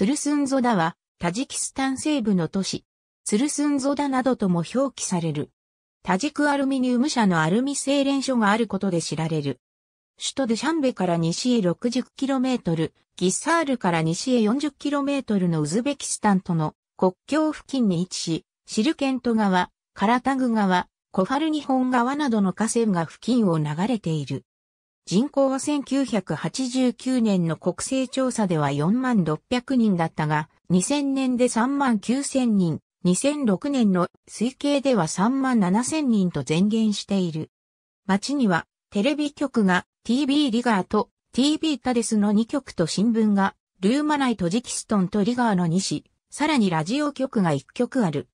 トゥルスンゾダは、タジキスタン西部の都市、ツルスンゾダなどとも表記される。タジクアルミニウム社のアルミ精錬所があることで知られる。首都でシャンベから西へ 60km、ギッサールから西へ 40km のウズベキスタンとの国境付近に位置し、シルケント川、カラタグ川、コファルニホン川などの河川が付近を流れている。人口は1989年の国勢調査では4万600人だったが、2000年で3万9000人、2006年の推計では3万7000人と前言している。町にはテレビ局が TV リガーと TV タデスの2局と新聞がルーマナイトジキストンとリガーの2市、さらにラジオ局が1局ある。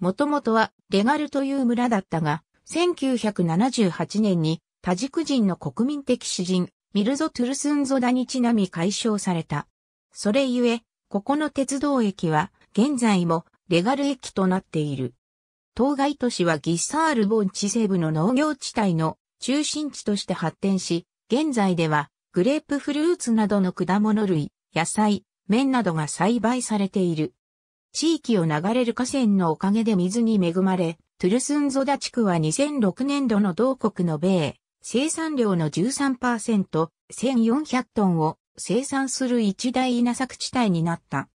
もともとはレガルという村だったが、1978年にタジク人の国民的詩人、ミルゾ・トゥルスンゾダにちなみ解消された。それゆえ、ここの鉄道駅は、現在も、レガル駅となっている。当該都市はギッサール盆地西部の農業地帯の中心地として発展し、現在では、グレープフルーツなどの果物類、野菜、麺などが栽培されている。地域を流れる河川のおかげで水に恵まれ、トゥルスンゾダ地区は2006年度の同国の米、生産量の13%、1400トンを生産する一大稲作地帯になった。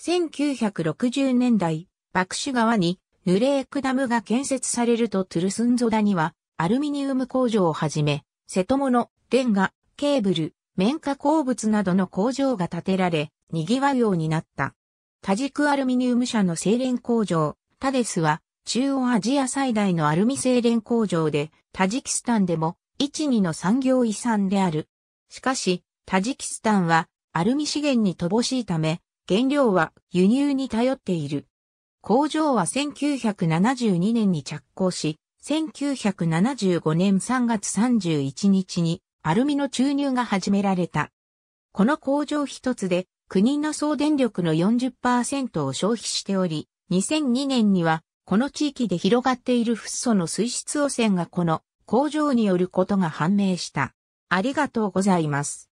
1960年代、爆死川にヌレークダムが建設されるとトゥルスンゾダにはアルミニウム工場をはじめ、瀬戸物、レンガ、ケーブル、綿花鉱物などの工場が建てられ、賑わうようになった。多軸アルミニウム社の精錬工場、タデスは中央アジア最大のアルミ精錬工場で、タジキスタンでも、一二の産業遺産である。しかし、タジキスタンは、アルミ資源に乏しいため、原料は輸入に頼っている。工場は1972年に着工し、1975年3月31日にアルミの注入が始められた。この工場一つで国の総電力の40%を消費しており、2002年にはこの地域で広がっているフッ素の水質汚染がこの工場によることが判明した。ありがとうございます。